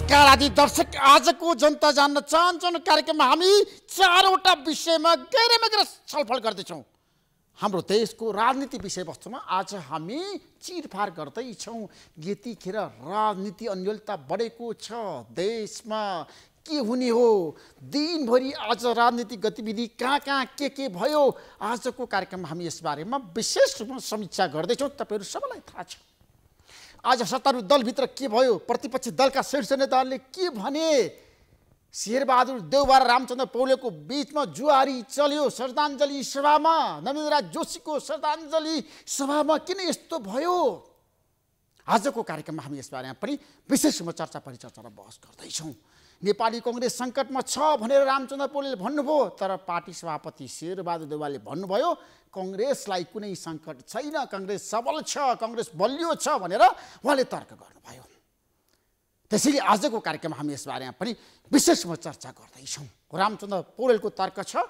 नमस्कार आदि दर्शक आजको जनता जान्न चाहन्छन् कार्यक्रममा हामी चारवटा विषयमा गहिरेमा गएर छलफल गर्दैछौँ हाम्रो देशको राजनीति विषयवस्तुमा आज हामी चिरफार गर्दैछौँ यतिखेर राजनीति अन्यलता बढेको छ देशमा के हुने हो दिनभरि आज राजनीतिक गतिविधि कहाँ कहाँ के के भयो आजको कार्यक्रममा हामी यस बारेमा विशेष रूपमा समीक्षा गर्दैछौँ तपाईँहरू सबैलाई थाहा छ आज सत्तारूढ दलभित्र के भयो प्रतिपक्षी दलका शीर्ष नेताहरूले के भने शेरबहादुर देवबार रामचन्द्र पौडेलको बिचमा जुहारी चल्यो श्रद्धाञ्जली सभामा राज जोशीको श्रद्धाञ्जली सभामा किन यस्तो भयो आजको कार्यक्रममा हामी यसबारेमा पनि विशेष रूपमा चर्चा परिचर्चा र बहस गर्दैछौँ नेपाली कङ्ग्रेस सङ्कटमा छ भनेर रामचन्द्र पौडेलले भन्नुभयो तर पार्टी सभापति शेरबहादुर देवालले भन्नुभयो कङ्ग्रेसलाई कुनै सङ्कट छैन कङ्ग्रेस सबल छ कङ्ग्रेस बलियो छ भनेर उहाँले तर्क गर्नुभयो त्यसैले आजको कार्यक्रममा हामी यसबारेमा पनि विशेष म चर्चा गर्दैछौँ रामचन्द्र पौडेलको तर्क छ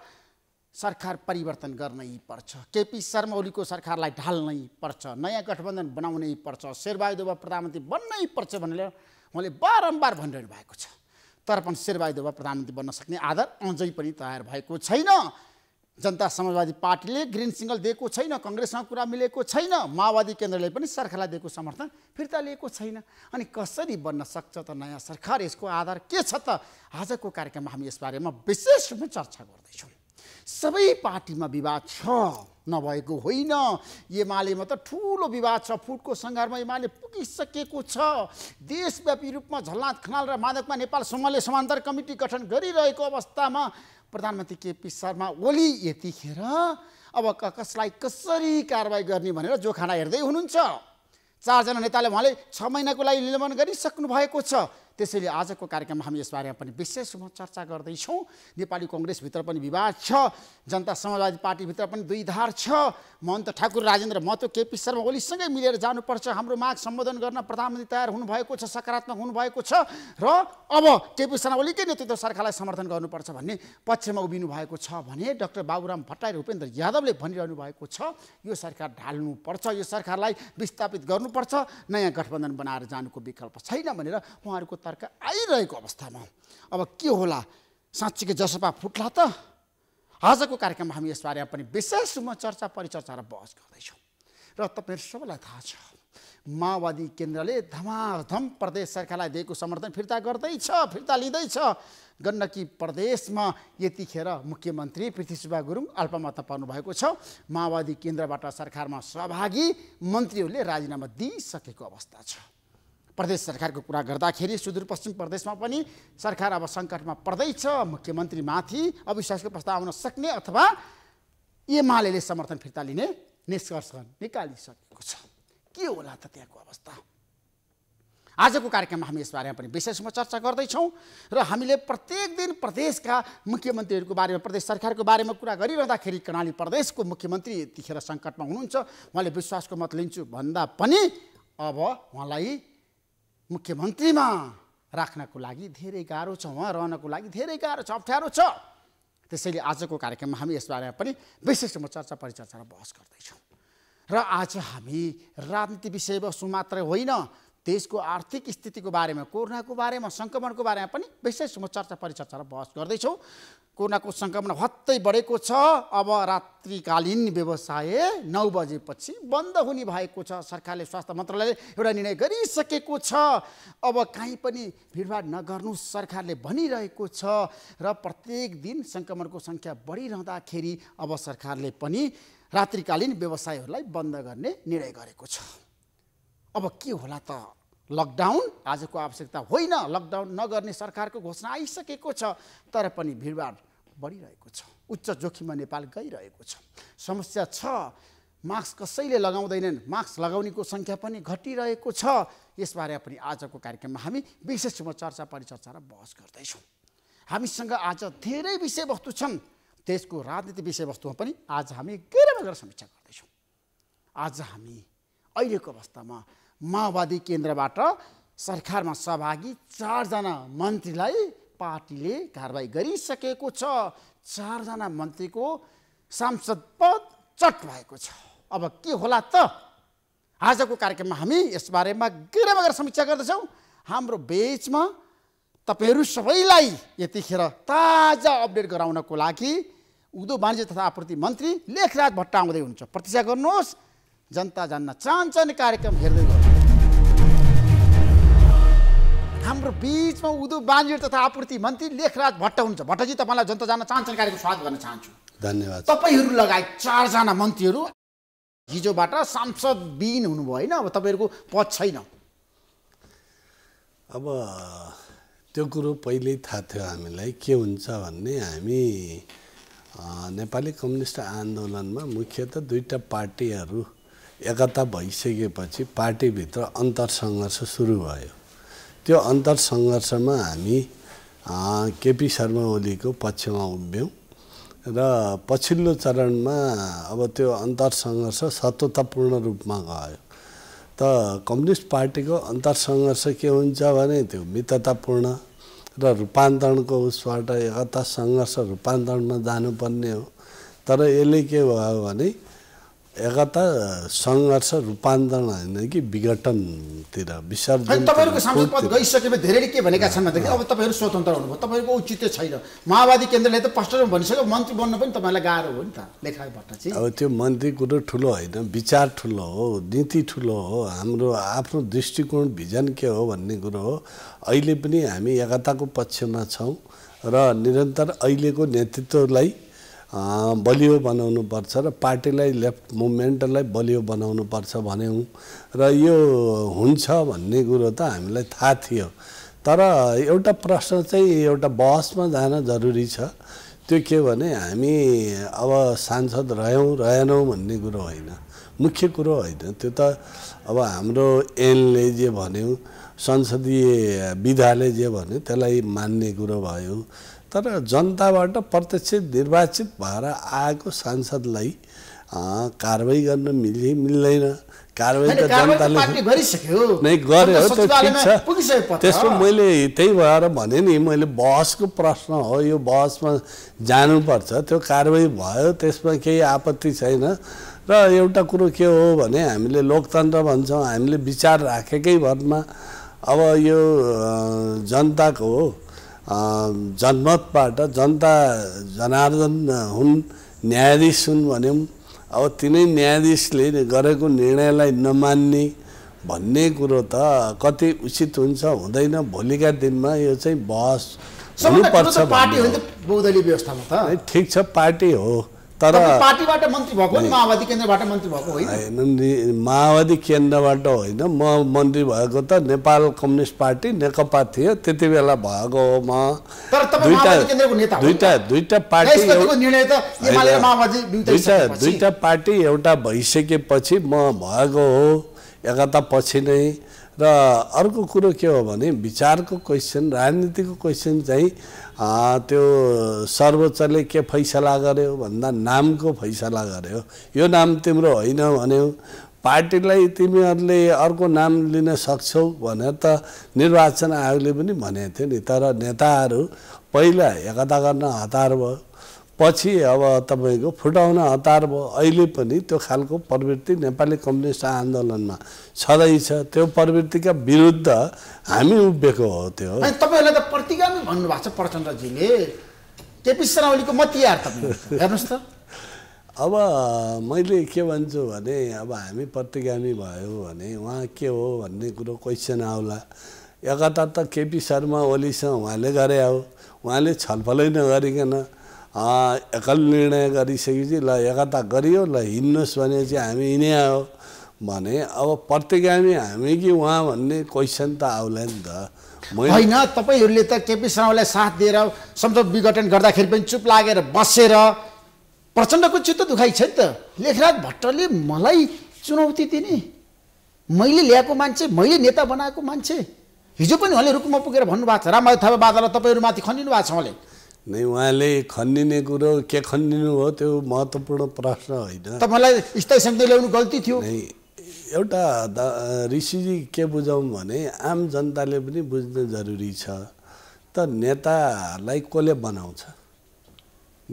सरकार परिवर्तन गर्नै पर्छ केपी शर्मा ओलीको सरकारलाई ढाल्नै पर्छ नयाँ गठबन्धन बनाउनै पर्छ शेरबहादुर प्रधानमन्त्री बन्नै पर्छ भनेर उहाँले बारम्बार भनिरहनु भएको छ तर पनि शेरबहादुर प्रधानमन्त्री बन्न सक्ने आधार अझै पनि तयार भएको छैन जनता समाजवादी पार्टीले ग्रिन सिग्नल दिएको छैन कङ्ग्रेससँग कुरा मिलेको छैन माओवादी केन्द्रले पनि सरकारलाई दिएको समर्थन फिर्ता लिएको छैन अनि कसरी बन्न सक्छ त नयाँ सरकार यसको आधार के छ त आजको कार्यक्रममा हामी यसबारेमा विशेष रूपमा चर्चा गर्दैछौँ सबै पार्टीमा विवाद छ नभएको होइन एमालेमा त ठुलो विवाद छ फुटको सङ्घारमा एमाले पुगिसकेको छ देशव्यापी रूपमा झलनाथ खनाल र मादकमा नेपाल समूहले समान्तर कमिटी गठन गरिरहेको अवस्थामा प्रधानमन्त्री केपी शर्मा ओली यतिखेर अब कसलाई कसरी कारवाही गर्ने भनेर जोखाना हेर्दै हुनुहुन्छ चारजना नेताले उहाँले छ महिनाको लागि निलम्बन गरिसक्नु भएको छ त्यसैले आजको कार्यक्रममा हामी यसबारेमा पनि विशेष रूपमा चर्चा गर्दैछौँ नेपाली कङ्ग्रेसभित्र पनि विवाद छ जनता समाजवादी पार्टीभित्र पनि दुई धार छ महन्त ठाकुर राजेन्द्र महतो केपी शर्मा ओलीसँगै मिलेर जानुपर्छ हाम्रो माग सम्बोधन गर्न प्रधानमन्त्री तयार हुनुभएको छ सकारात्मक हुनुभएको छ र अब केपी शर्मा ओलीकै नेतृत्व सरकारलाई समर्थन गर्नुपर्छ भन्ने पक्षमा उभिनु भएको छ भने डाक्टर बाबुराम भट्टराई उपेन्द्र यादवले भनिरहनु भएको छ यो सरकार ढाल्नुपर्छ यो सरकारलाई विस्थापित गर्नुपर्छ नयाँ गठबन्धन बनाएर जानुको विकल्प छैन भनेर उहाँहरूको फर्क आइरहेको अवस्थामा अब के होला साँच्चीको जसपा फुट्ला त आजको कार्यक्रममा हामी यसबारेमा पनि विशेष रूपमा चर्चा परिचर्चा र बहस गर्दैछौँ र तपाईँहरू सबैलाई थाहा छ माओवादी केन्द्रले धमाधम प्रदेश सरकारलाई दिएको समर्थन फिर्ता गर्दैछ फिर्ता लिँदैछ गण्डकी प्रदेशमा यतिखेर मुख्यमन्त्री पृथ्वी सुब्बा गुरुङ अल्पमत पर्नुभएको छ माओवादी केन्द्रबाट सरकारमा सहभागी मन्त्रीहरूले राजीनामा दिइसकेको अवस्था छ प्रदेश सरकारको कुरा गर्दाखेरि सुदूरपश्चिम प्रदेशमा पनि सरकार अब सङ्कटमा पर्दैछ मुख्यमन्त्रीमाथि अविश्वासको प्रस्ताव आउन सक्ने अथवा एमाले समर्थन फिर्ता लिने निष्कर्ष निकालिसकेको छ के होला त त्यहाँको अवस्था आजको कार्यक्रममा हामी यसबारेमा पनि विशेष रूपमा चर्चा गर्दैछौँ र हामीले प्रत्येक दिन प्रदेशका मुख्यमन्त्रीहरूको बारेमा प्रदेश सरकारको बारेमा कुरा गरिरहँदाखेरि कर्णाली प्रदेशको मुख्यमन्त्री यतिखेर सङ्कटमा हुनुहुन्छ उहाँले विश्वासको मत लिन्छु भन्दा पनि अब उहाँलाई मुख्यमन्त्रीमा राख्नको लागि धेरै गाह्रो छ उहाँ रहनको लागि धेरै गाह्रो छ अप्ठ्यारो छ त्यसैले आजको कार्यक्रममा हामी यसबारेमा पनि विशेष म चर्चा परिचर्चा र बहस गर्दैछौँ र आज हामी राजनीति विषयवस्तु मात्रै होइन देशको आर्थिक स्थितिको बारेमा कोरोनाको बारेमा सङ्क्रमणको बारेमा पनि विशेष म चर्चा परिचर्चा र बहस गर्दैछौँ कोरोनाको सङ्क्रमण हत्तै बढेको छ अब रात्रिकालीन व्यवसाय नौ बजेपछि बन्द हुने भएको छ सरकारले स्वास्थ्य मन्त्रालयले एउटा निर्णय गरिसकेको छ अब काहीँ पनि भिडभाड नगर्नु सरकारले भनिरहेको छ र प्रत्येक दिन सङ्क्रमणको सङ्ख्या बढिरहँदाखेरि अब सरकारले पनि रात्रिकालीन व्यवसायहरूलाई बन्द गर्ने निर्णय गरेको छ अब के होला त लकडाउन आजको आवश्यकता होइन लकडाउन नगर्ने सरकारको घोषणा आइसकेको छ तर पनि भिडभाड बढिरहेको छ उच्च जोखिममा नेपाल गइरहेको छ समस्या छ मास्क कसैले लगाउँदैनन् मास्क लगाउनेको सङ्ख्या पनि घटिरहेको छ यसबारे पनि आजको कार्यक्रममा हामी विशेष रूपमा चर्चा परिचर्चा र बहस गर्दैछौँ हामीसँग आज धेरै विषयवस्तु छन् देशको राजनीतिक विषयवस्तुमा पनि आज हामी गहिरोमा गएर समीक्षा गर्दैछौँ आज हामी अहिलेको अवस्थामा माओवादी केन्द्रबाट सरकारमा सहभागी चारजना मन्त्रीलाई पार्टीले कारवाही गरिसकेको छ चारजना मन्त्रीको सांसद पद चट भएको छ अब के होला त आजको कार्यक्रममा हामी यसबारेमा गहिरा गएर समीक्षा गर्दछौँ हाम्रो बेचमा तपाईँहरू सबैलाई यतिखेर ताजा अपडेट गराउनको लागि उद्योग वाणिज्य तथा आपूर्ति मन्त्री लेखराज भट्ट आउँदै हुनुहुन्छ प्रतीक्षा गर्नुहोस् जनता जान्न चाहन्छन् कार्यक्रम हेर्दै गर्नु हाम्रो बिचमा उदो बाणिर तथा आपूर्ति मन्त्री लेखराज भट्ट हुनुहुन्छ भट्टजी तपाईँलाई जनता जान चाहन्छन् कार्यक्रम स्वागत गर्न चाहन्छु धन्यवाद तपाईँहरू लगायत चारजना मन्त्रीहरू हिजोबाट सांसद बिन हुनुभयो होइन अब तपाईँहरूको पद छैन अब त्यो कुरो पहिल्यै थाहा थियो हामीलाई के हुन्छ भन्ने हामी नेपाली कम्युनिस्ट आन्दोलनमा मुख्यत दुईवटा पार्टीहरू एकता भइसकेपछि पार्टीभित्र अन्तरसङ्घर्ष सुरु भयो त्यो अन्तर सङ्घर्षमा हामी केपी शर्मा ओलीको पक्षमा उभ्यौँ र पछिल्लो चरणमा अब त्यो अन्तर सङ्घर्ष सत्वतापूर्ण रूपमा गयो त कम्युनिस्ट पार्टीको अन्तर सङ्घर्ष के हुन्छ भने त्यो मित्रतापूर्ण र रूपान्तरणको उसबाट एकता सङ्घर्ष रूपान्तरणमा जानुपर्ने हो तर यसले के भयो भने एकता सङ्घर्ष रूपान्तरण होइन कि विघटनतिर विसर्जन तपाईँहरूको सांसद पद गइसकेपछि धेरैले के भनेका छन् भन्दाखेरि अब तपाईँहरू स्वतन्त्र हुनुभयो तपाईँहरूको औचित्य छैन माओवादी केन्द्रले त स्पष्टमा भनिसक्यो मन्त्री बन्न पनि तपाईँलाई गाह्रो हो नि त लेखाबाट चाहिँ अब त्यो मन्त्री कुरो ठुलो होइन विचार ठुलो हो नीति ठुलो हो हाम्रो आफ्नो दृष्टिकोण भिजन के हो भन्ने कुरो हो अहिले पनि हामी एकताको पक्षमा छौँ र निरन्तर अहिलेको नेतृत्वलाई बलियो बनाउनुपर्छ र पार्टीलाई लेफ्ट मुभमेन्टलाई बलियो बनाउनुपर्छ भन्यौँ र यो हुन्छ भन्ने कुरो त हामीलाई थाहा थियो तर एउटा प्रश्न चाहिँ एउटा बहसमा जान जरुरी छ त्यो के भने हामी अब सांसद रह्यौँ रहेनौँ भन्ने कुरो होइन मुख्य कुरो होइन त्यो त अब हाम्रो एनले जे भन्यो संसदीय विधाले जे भन्यो त्यसलाई मान्ने कुरो भयो तर जनताबाट प्रत्यक्ष निर्वाचित भएर आएको सांसदलाई कारवाही गर्न मिल्यो मिल्दैन कारवाही त जनताले नै गर्यो त्यो ठिक छ त्यसमा मैले त्यही भएर भने नि मैले बहसको प्रश्न हो यो बहसमा जानुपर्छ त्यो कारवाही भयो त्यसमा केही आपत्ति छैन र एउटा कुरो के हो भने हामीले लोकतन्त्र भन्छौँ हामीले विचार राखेकै भरमा अब यो जनताको हो जनमतबाट जनता जनार्दन हुन् न्यायाधीश हुन् भन्यौँ अब तिनै न्यायाधीशले गरेको निर्णयलाई नमान्ने भन्ने कुरो त कति उचित हुन्छ हुँदैन भोलिका दिनमा यो चाहिँ बहस हुनुपर्छ ठिक छ पार्टी हो तर पार्टीबाट मन्त्री भएको माओवादी केन्द्रबाट मन्त्री भएको होइन माओवादी केन्द्रबाट होइन म मन्त्री भएको त नेपाल कम्युनिस्ट पार्टी नेकपा थियो त्यति बेला भएको हो म दुईवटा दुईवटा पार्टी दुईवटा दुईवटा पार्टी एउटा भइसकेपछि म भएको हो एकता पछि नै र अर्को कुरो के हो भने विचारको क्वेसन राजनीतिको क्वेसन चाहिँ त्यो सर्वोच्चले के फैसला गर्यो भन्दा नामको फैसला गर्यो यो नाम तिम्रो होइन भन्यो पार्टीलाई तिमीहरूले अर्को नाम लिन सक्छौ भनेर त निर्वाचन आयोगले पनि भनेको थियो नि तर नेताहरू पहिला एकता गर्न हतार भयो पछि अब तपाईँको फुटाउन हतार भयो अहिले पनि त्यो खालको प्रवृत्ति नेपाली कम्युनिस्ट आन्दोलनमा छँदैछ त्यो प्रवृत्तिका विरुद्ध हामी उभिएको हो त्यो तपाईँहरूलाई त प्रतिगामी भन्नुभएको छ प्रचण्डजीले केपी शर्मा ओलीको म तिहार त हेर्नुहोस् त अब मैले के भन्छु भने अब हामी प्रतिगामी भयो भने उहाँ के हो भन्ने कुरो क्वेसन आउला एकता त केपी शर्मा ओलीसँग उहाँले गरे हो उहाँले छलफलै नगरिकन एकल निर्णय गरिसकेपछि ल एकता गरियो ल हिँड्नुहोस् भने चाहिँ हामी हिँडे आयो भने अब प्रतिगामी हामी कि उहाँ भन्ने क्वेसन त आउला नि त होइन तपाईँहरूले त केपी शर्मालाई साथ दिएर संसद विघटन गर्दाखेरि पनि चुप लागेर बसेर प्रचण्डको चित्त दुखाइ छ नि त लेखराज भट्टले मलाई चुनौती दिने मैले ल्याएको मान्छे मैले नेता बनाएको मान्छे हिजो पनि उहाँले रुकुमा पुगेर भन्नुभएको छ रामबहादुर थापा बादललाई तपाईँहरूमाथि खनिनु भएको छ उहाँले नै उहाँले खनिने कुरो के खनिनु हो त्यो महत्त्वपूर्ण प्रश्न होइन तपाईँलाई स्थायी समिति ल्याउनु गल्ती थियो एउटा ऋषिजी के बुझौँ भने आम जनताले पनि बुझ्नु जरुरी छ त नेतालाई कसले बनाउँछ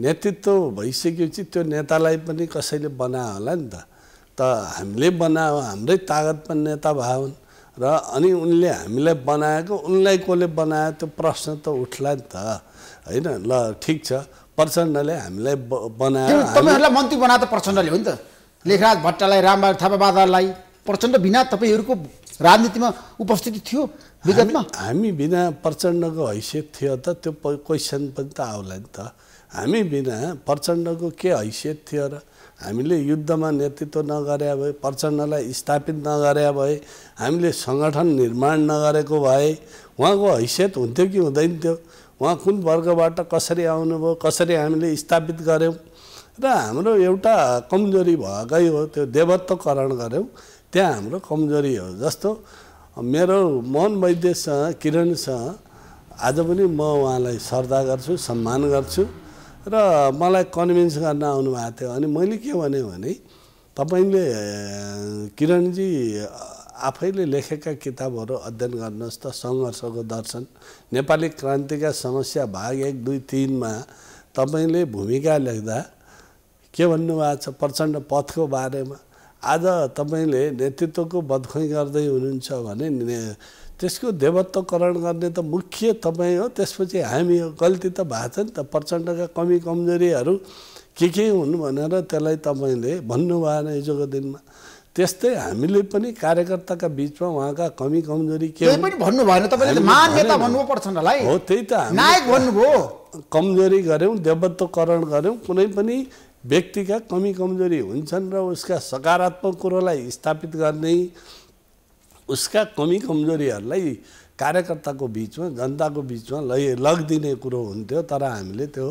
नेतृत्व भइसकेपछि त्यो नेतालाई पनि कसैले बना होला नि त त हामीले बना हाम्रै तागतमा नेता भयो र अनि उनले हामीलाई बनाएको उनलाई कसले बनायो त्यो प्रश्न त उठला नि त होइन ल ठिक छ प्रचण्डले हामीलाई बनाएर तपाईँहरूलाई मन्त्री बनाए त प्रचण्डले हो नि त लेखराज भट्टलाई थापा थापाबादालाई प्रचण्ड बिना तपाईँहरूको राजनीतिमा उपस्थिति थियो विगतमा हामी बिना प्रचण्डको हैसियत थियो त त्यो क्वेसन पनि त आउला नि त हामी बिना प्रचण्डको के हैसियत थियो र हामीले युद्धमा नेतृत्व नगरे भए प्रचण्डलाई स्थापित नगरे भए हामीले सङ्गठन निर्माण नगरेको भए उहाँको हैसियत हुन्थ्यो कि हुँदैन थियो उहाँ कुन वर्गबाट कसरी आउनुभयो कसरी हामीले स्थापित गऱ्यौँ र हाम्रो एउटा कमजोरी भएकै हो त्यो देवत्वकरण गऱ्यौँ त्यहाँ हाम्रो कमजोरी हो जस्तो मेरो मोहन वैद्यसँग किरणसँग आज पनि म उहाँलाई श्रद्धा गर्छु सम्मान गर्छु र मलाई कन्भिन्स गर्न आउनुभएको थियो अनि मैले के भने तपाईँले किरणजी आफैले लेखेका किताबहरू अध्ययन गर्नुहोस् त सङ्घर्षको दर्शन नेपाली क्रान्तिका समस्या भाग एक दुई तिनमा तपाईँले भूमिका लेख्दा के भन्नुभएको छ प्रचण्ड पथको बारेमा आज तपाईँले नेतृत्वको बदखै गर्दै हुनुहुन्छ भने त्यसको देवत्वकरण गर्ने त मुख्य तपाईँ हो त्यसपछि हामी हो गल्ती त भएको छ नि त प्रचण्डका कमी कमजोरीहरू के के हुन् भनेर त्यसलाई तपाईँले भन्नुभएन हिजोको दिनमा त्यस्तै हामीले पनि कार्यकर्ताका बिचमा उहाँका कमी कमजोरी के पनि भन्नु भएन तपाईँले भन्नुपर्छ हो त्यही त नायक भन्नुभयो कमजोरी गऱ्यौँ देवत्वकरण गऱ्यौँ कुनै पनि व्यक्तिका कमी कमजोरी हुन्छन् र उसका सकारात्मक कुरोलाई स्थापित गर्ने उसका कमी कमजोरीहरूलाई कार्यकर्ताको बिचमा जनताको बिचमा लै लगिदिने कुरो हुन्थ्यो तर हामीले त्यो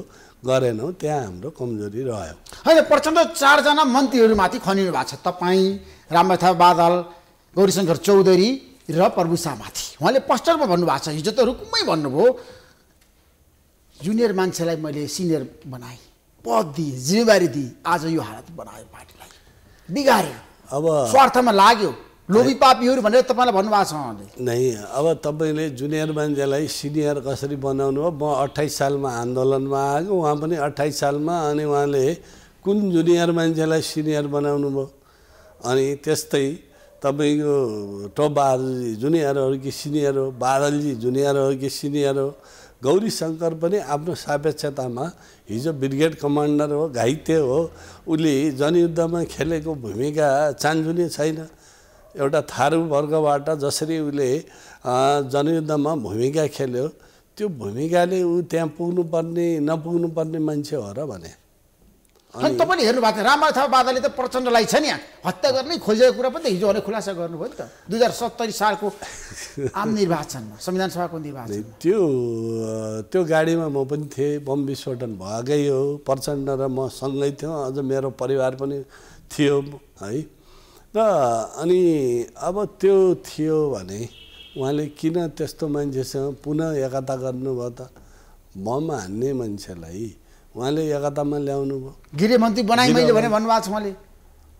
गरेनौँ त्यहाँ हाम्रो कमजोरी रह्यो होइन प्रचण्ड चारजना मन्त्रीहरूमाथि खनिनु भएको छ तपाईँ रामथा बादल गौरीशङ्कर चौधरी र प्रभु सामाथि उहाँले पस्टरमा भन्नुभएको छ हिजो त रुकुमै भन्नुभयो जुनियर मान्छेलाई मैले सिनियर बनाएँ पद दिएँ जिम्मेवारी दिएँ आज यो हालत बनायो पार्टीलाई बिगाऱ्यो अब स्वार्थमा लाग्यो लोभी पापीहरू भनेर तपाईँलाई भन्नुभएको छ उहाँले नै अब तपाईँले जुनियर मान्छेलाई सिनियर कसरी बनाउनु भयो म अठाइस सालमा आन्दोलनमा आएको उहाँ पनि अठाइस सालमा अनि उहाँले कुन जुनियर मान्छेलाई सिनियर बनाउनु भयो अनि त्यस्तै तपाईँको टप बहादुरजी जुनियर हो कि सिनियर हो बादलजी जुनियर हो कि सिनियर हो गौरी शङ्कर पनि आफ्नो सापेक्षतामा हिजो ब्रिगेड कमान्डर हो घाइते हो उसले जनयुद्धमा खेलेको भूमिका चान्जुने छैन एउटा थारू वर्गबाट जसरी उसले जनयुद्धमा भूमिका खेल्यो त्यो भूमिकाले ऊ त्यहाँ पुग्नुपर्ने नपुग्नुपर्ने मान्छे हो र भने अनि तपाईँले हेर्नु भएको थियो रामराज थापा बादाले त प्रचण्डलाई छ नि हत्या गर्ने खोजेको कुरा पनि त हिजो भने खुलासा गर्नुभयो नि त दुई हजार सत्तरी सालको आम निर्वाचनमा संविधान सभाको निर्वाचन त्यो त्यो गाडीमा म पनि थिएँ बम विस्फोटन भएकै हो प्रचण्ड र म सँगै थियौँ अझ मेरो परिवार पनि थियो है र अनि अब त्यो थियो भने उहाँले किन त्यस्तो मान्छेसँग पुनः एकता गर्नुभयो त बम हान्ने मान्छेलाई उहाँले एकतामा ल्याउनु भयो गृहमन्त्री बनाएँ मैले भने भन्नुभएको छ उहाँले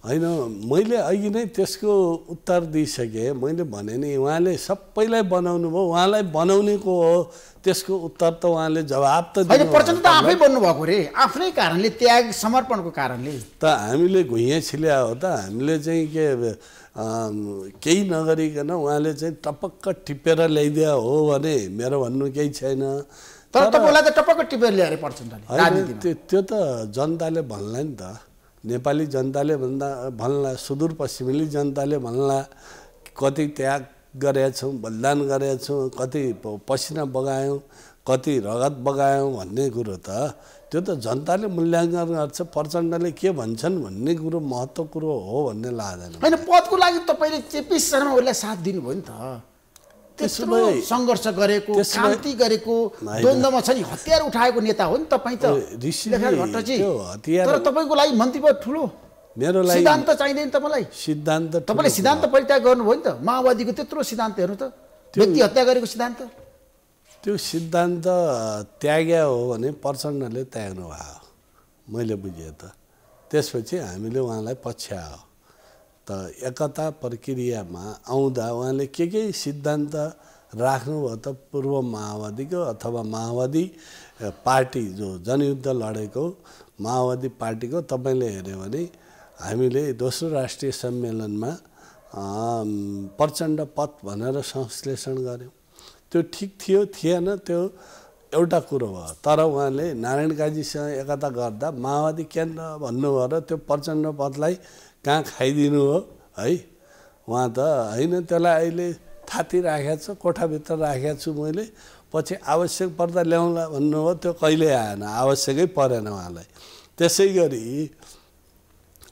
होइन मैले अघि नै त्यसको उत्तर दिइसकेँ मैले भने नि उहाँले सबैलाई बनाउनु भयो उहाँलाई बनाउनेको हो त्यसको उत्तर त उहाँले जवाब त प्रचण्ड त आफै बन्नुभएको रे आफ्नै कारणले त्याग समर्पणको कारणले त हामीले घुइँ छिल्या हो त हामीले चाहिँ के केही नगरिकन उहाँले चाहिँ टपक्क टिपेर ल्याइदिया हो भने मेरो भन्नु केही छैन तर तपाईँलाई त टपक्क टिपेर ल्याएर पर्छ त्यो त जनताले भन्ला नि त नेपाली जनताले भन्दा भन्ला सुदूरपश्चिमेली जनताले भन्ला कति त्याग गरेका छौँ बलिदान गरेछौँ कति पसिना बगायौँ कति रगत बगायौँ भन्ने कुरो त त्यो त जनताले मूल्याङ्कन गर्छ प्रचण्डले के भन्छन् भन्ने कुरो महत्त्व कुरो हो भन्ने लाग्दैन होइन पदको लागि तपाईँले चेपी शर्मा उसलाई साथ दिनुभयो नि त त्यसले सङ्घर्ष गरेको शान्ति गरेको द्वन्द्वमा छ नि हतियार उठाएको नेता हो नि तपाईँ त तर तपाईँको लागि मन्त्री पद ठुलो मेरो लागि सिद्धान्त चाहिँदैन तपाईँलाई सिद्धान्त तपाईँले सिद्धान्त परित्याग गर्नुभयो नि त माओवादीको त्यत्रो सिद्धान्त हेर्नु त व्यक्ति हत्या गरेको सिद्धान्त त्यो सिद्धान्त त्याग्या हो भने प्रचण्डले त्याग्नु भयो मैले बुझेँ त त्यसपछि हामीले उहाँलाई हो त एकता प्रक्रियामा आउँदा उहाँले के के सिद्धान्त राख्नुभयो त पूर्व माओवादीको अथवा माओवादी पार्टी जो जनयुद्ध लडेको माओवादी पार्टीको तपाईँले हेऱ्यो भने हामीले दोस्रो राष्ट्रिय सम्मेलनमा प्रचण्ड पद भनेर संश्लेषण गऱ्यौँ त्यो ठिक थियो थिएन त्यो एउटा कुरो भयो तर उहाँले नारायण काजीसँग एकता गर्दा माओवादी केन्द्र भन्नुभयो र त्यो प्रचण्ड पथलाई कहाँ खाइदिनु हो है उहाँ त होइन त्यसलाई अहिले थाती राखेको छ कोठाभित्र राखेको छु मैले पछि आवश्यक पर्दा ल्याउँला भन्नु हो त्यो कहिले आएन आवश्यकै परेन उहाँलाई त्यसै गरी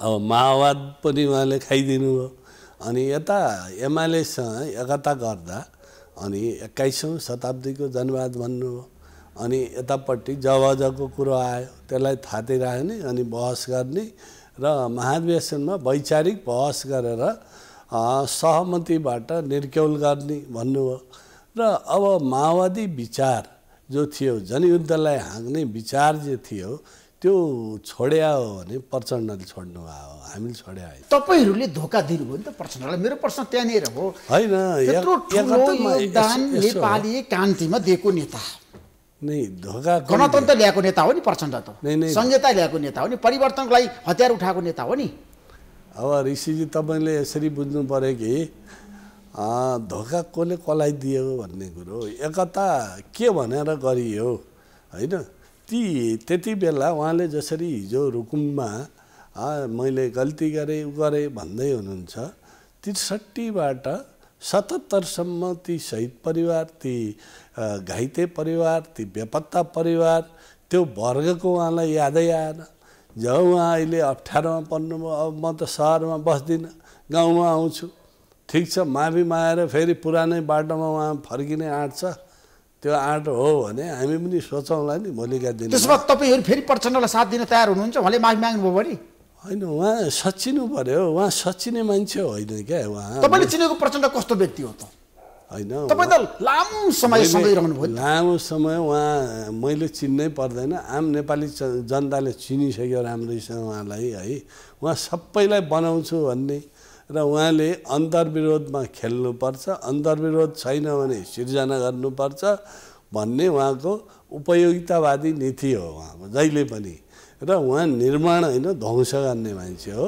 अब माओवाद पनि उहाँले खाइदिनु हो अनि यता एमालेसँग एकता गर्दा अनि एक्काइसौँ शताब्दीको जनवाद भन्नु हो अनि यतापट्टि जवाजको कुरो आयो त्यसलाई थाती राख्ने अनि बहस गर्ने र महाधिवेशनमा वैचारिक बहस गरेर सहमतिबाट निर्क्यौल गर्ने भन्नुभयो र अब माओवादी विचार जो थियो जनयुद्धलाई हाँक्ने विचार जे थियो त्यो छोड्या हो भने प्रचण्डले छोड्नु भयो हामीले छोड्या होइन तपाईँहरूले धोका दिनुभयो नि त प्रचण्डलाई मेरो प्रश्न त्यहाँनिर हो होइन नेपाली क्रान्तिमा दिएको नेता नै धोका गणतन्त्र ल्याएको नेता हो नि प्रचण्ड त संहिता ल्याएको नेता हो नि परिवर्तनको लागि हतियार उठाएको नेता हो नि अब ऋषिजी तपाईँले यसरी बुझ्नु पऱ्यो कि धोका कसले कसलाई दियो भन्ने कुरो एकता के भनेर गरियो होइन ती त्यति बेला उहाँले जसरी हिजो रुकुममा मैले गल्ती गरेँ गरेँ भन्दै हुनुहुन्छ त्रिसठीबाट सतहत्तरसम्म ती सहिद परिवार ती घाइते परिवार ती बेपत्ता परिवार त्यो वर्गको उहाँलाई यादै आएन जब उहाँ अहिले अप्ठ्यारोमा पर्नुभयो अब म त सहरमा बस्दिनँ गाउँमा आउँछु ठिक छ माफी माएर फेरि पुरानै बाटोमा उहाँ फर्किने आँट छ त्यो आँट हो भने हामी पनि सोचौँला नि भोलिका दिन त्यसमा तपाईँहरू फेरि प्रचण्डलाई साथ दिन तयार हुनुहुन्छ उहाँले माफी माग्नुभयो भने होइन उहाँ सचिनु पर्यो उहाँ सचिने मान्छे होइन क्या उहाँ तपाईँले चिनेको प्रचण्ड कस्तो व्यक्ति हो त होइन तपाईँ त लामो समय लामो समय उहाँ मैले चिन्नै पर्दैन आम नेपाली जनताले चिनिसक्यो राम्रैसँग उहाँलाई है उहाँ सबैलाई बनाउँछु भन्ने र उहाँले अन्तर्विरोधमा खेल्नुपर्छ अन्तर्विरोध छैन भने सिर्जना गर्नुपर्छ भन्ने उहाँको उपयोगितावादी नीति हो उहाँको जहिले पनि र उहाँ निर्माण होइन ध्वंस गर्ने मान्छे हो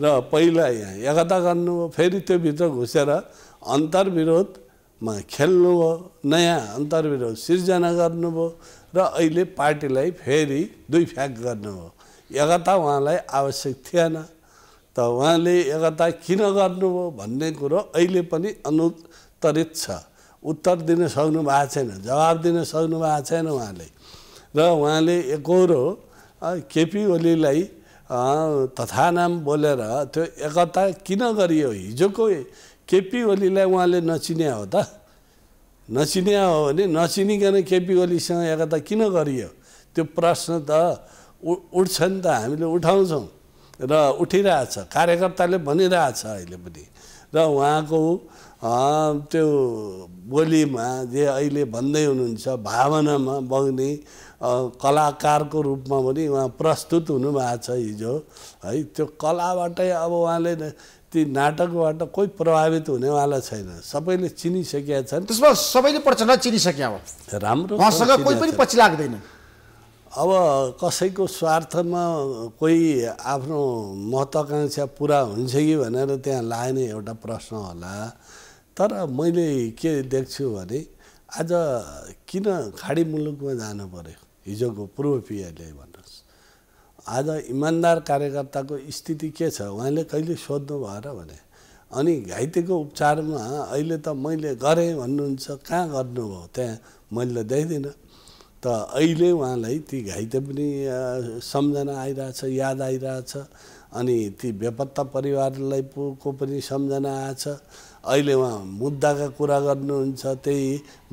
र पहिला यहाँ एकता गर्नुभयो फेरि त्योभित्र घुसेर अन्तर्विरोधमा खेल्नुभयो नयाँ अन्तर्विरोध सिर्जना गर्नुभयो र अहिले पार्टीलाई फेरि दुई फ्याक गर्नुभयो एकता उहाँलाई आवश्यक थिएन त उहाँले एकता किन गर्नुभयो भन्ने कुरो अहिले पनि अनुत्तरित छ उत्तर दिन सक्नु भएको छैन जवाब दिन सक्नु भएको छैन उहाँले र उहाँले एकरो केपी ओलीलाई नाम बोलेर त्यो एकता किन गरियो हिजोको केपी ओलीलाई उहाँले नचिने हो त नचिने हो भने नचिनिकन केपी ओलीसँग एकता किन गरियो त्यो प्रश्न त उ उठ्छ नि त हामीले उठाउँछौँ र उठिरहेछ कार्यकर्ताले भनिरहेछ अहिले पनि र उहाँको त्यो बोलीमा जे अहिले भन्दै हुनुहुन्छ भावनामा बग्ने कलाकारको रूपमा पनि उहाँ प्रस्तुत हुनुभएको छ हिजो है त्यो कलाबाटै अब उहाँले ती नाटकबाट कोही प्रभावित हुनेवाला छैन सबैले चिनिसकेका छन् त्यसमा सबैले प्रचण्ड चिनिसके अब राम्रो उहाँसँग कोही पनि पछि लाग्दैन अब कसैको स्वार्थमा कोही आफ्नो महत्त्वाकाङ्क्षा पुरा हुन्छ कि भनेर त्यहाँ लाग्ने एउटा प्रश्न होला तर मैले के देख्छु भने आज किन खाडी मुलुकमा जानु पऱ्यो हिजोको पूर्व पिएले भन्नुहोस् आज इमान्दार कार्यकर्ताको स्थिति के छ उहाँले कहिले सोध्नु भएर भने अनि घाइतेको उपचारमा अहिले त मैले गरेँ भन्नुहुन्छ कहाँ गर्नुभयो त्यहाँ मैले देख्दिनँ त अहिले उहाँलाई ती घाइते पनि सम्झना आइरहेछ याद आइरहेछ अनि ती बेपत्ता परिवारलाई को पनि सम्झना आएछ अहिले उहाँ मुद्दाका कुरा गर्नुहुन्छ त्यही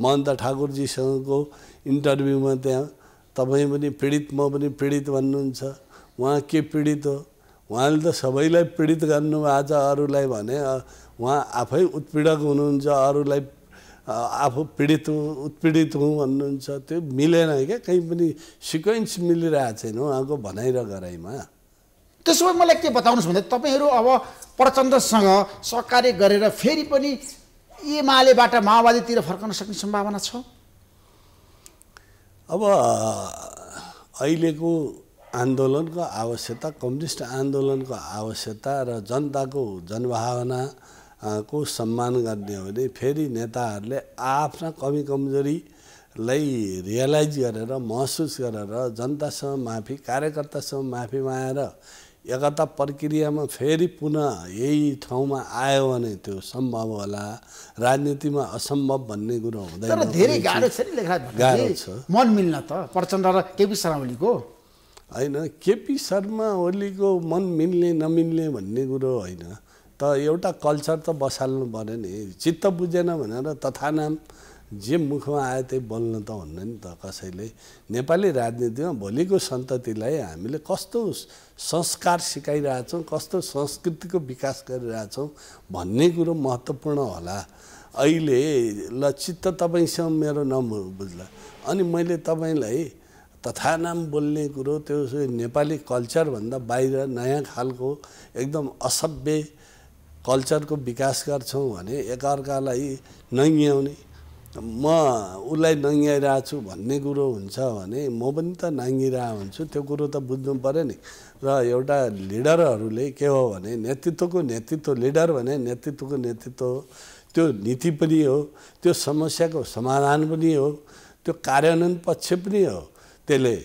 महन्त ठाकुरजीसँगको इन्टरभ्यूमा त्यहाँ तपाईँ पनि पीडित म पनि पीडित भन्नुहुन्छ उहाँ के पीडित हो उहाँले त सबैलाई पीडित गर्नु आज अरूलाई भने उहाँ आफै उत्पीडक हुनुहुन्छ अरूलाई आफू पीडित हुँ उत्पीडित हुँ भन्नुहुन्छ त्यो मिलेन क्या कहीँ पनि सिक्वेन्स मिलिरहेको छैन उहाँको भनाइ र गराइमा त्यसो भए मलाई के बताउनुहोस् भन्दा तपाईँहरू अब प्रचण्डसँग सहकार्य गरेर फेरि पनि एमालेबाट माओवादीतिर फर्कन सक्ने सम्भावना छ अब अहिलेको आन्दोलनको आवश्यकता कम्युनिस्ट आन्दोलनको आवश्यकता र जनताको जनभावना को सम्मान गर्ने हो भने फेरि नेताहरूले आफ्ना कमी कमजोरीलाई रियलाइज गरेर महसुस गरेर जनतासँग माफी कार्यकर्तासँग माफी मागेर एकता प्रक्रियामा फेरि पुनः यही ठाउँमा आयो भने त्यो सम्भव होला राजनीतिमा असम्भव भन्ने कुरो हुँदैन धेरै गाह्रो छ नि गाह्रो छ मन मिल्न त प्रचण्ड र केपी शर्मा ओलीको होइन केपी शर्मा ओलीको मन मिल्ने नमिल्ने भन्ने कुरो होइन त एउटा कल्चर त बसाल्नु पऱ्यो नि चित्त बुझेन भनेर तथानाम जे मुखमा आयो त्यही बोल्न त हुन्न नि त कसैले नेपाली राजनीतिमा भोलिको सन्ततिलाई हामीले कस्तो संस्कार सिकाइरहेछौँ कस्तो संस्कृतिको विकास गरिरहेछौँ भन्ने कुरो महत्त्वपूर्ण होला अहिले ल चित्त तपाईँसँग मेरो नबुझ्ला अनि मैले तपाईँलाई तथा नाम बोल्ने कुरो त्यो नेपाली कल्चरभन्दा बाहिर नयाँ खालको एकदम असभ्य कल्चरको विकास गर्छौँ भने एकअर्कालाई नङ्ग्याउने म उसलाई नाङ्ग्याइरहेको छु भन्ने कुरो हुन्छ भने म पनि त नाङ्गिरहेको हुन्छु त्यो कुरो त बुझ्नु पऱ्यो नि र एउटा लिडरहरूले के हो भने नेतृत्वको नेतृत्व लिडर भने नेतृत्वको नेतृत्व हो त्यो नीति पनि हो त्यो समस्याको समाधान पनि हो त्यो कार्यान्वयन पक्ष पनि हो त्यसले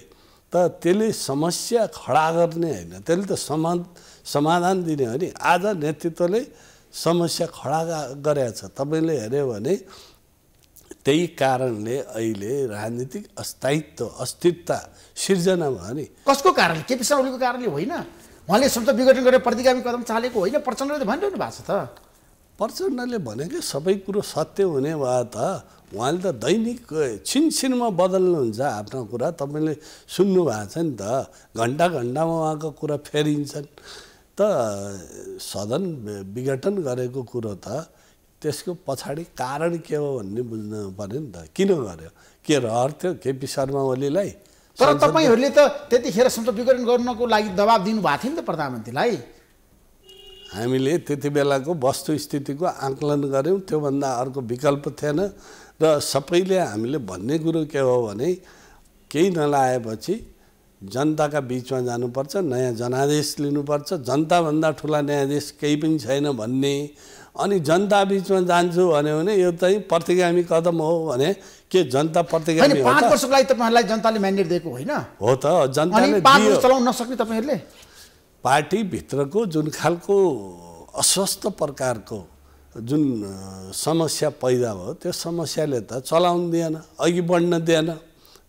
त त्यसले समस्या खडा गर्ने होइन त्यसले त समा समाधान दिने हो नि आज नेतृत्वले समस्या खडा गरेको छ तपाईँले हेऱ्यो भने त्यही कारणले अहिले राजनीतिक अस्थायित्व अस्थिरता सिर्जना भयो नि कसको कारण केपी शर्मा ओलीको कारणले होइन उहाँले शब्द विघटन गरेर प्रतिगामी कदम चालेको होइन प्रचण्डले भनिरहनु भएको छ त प्रचण्डले भनेकै सबै कुरो सत्य हुने भए त उहाँले त दैनिक छिनछिनमा बदल्नुहुन्छ आफ्नो कुरा तपाईँले सुन्नु भएको छ नि त घन्टा घन्टामा उहाँको कुरा फेरिन्छन् त सदन विघटन गरेको कुरो त त्यसको पछाडि कारण के हो भन्ने बुझ्नु पऱ्यो नि त किन गर्यो के रहर थियो केपी शर्मा ओलीलाई तर तपाईँहरूले त त्यतिखेर संसद विघटन गर्नको लागि दबाब दिनुभएको थियो नि त प्रधानमन्त्रीलाई हामीले त्यति बेलाको वस्तुस्थितिको आकलन गऱ्यौँ त्योभन्दा अर्को विकल्प थिएन र सबैले हामीले भन्ने कुरो के हो भने केही नलाएपछि जनताका बिचमा जानुपर्छ नयाँ जनादेश लिनुपर्छ जनताभन्दा ठुला न्यायाधीश केही पनि छैन भन्ने अनि जनता बिचमा जान्छु भन्यो भने यो चाहिँ प्रतिगामी कदम हो भने के जनता प्रतिगामी हो पाँच वर्षको लागि तपाईँहरूलाई जनताले म्यान्डेट दिएको होइन हो त जनताले चलाउन नसक्ने तपाईँहरूले पार्टीभित्रको जुन खालको अस्वस्थ प्रकारको जुन समस्या पैदा भयो त्यो समस्याले त चलाउनु दिएन अघि बढ्न दिएन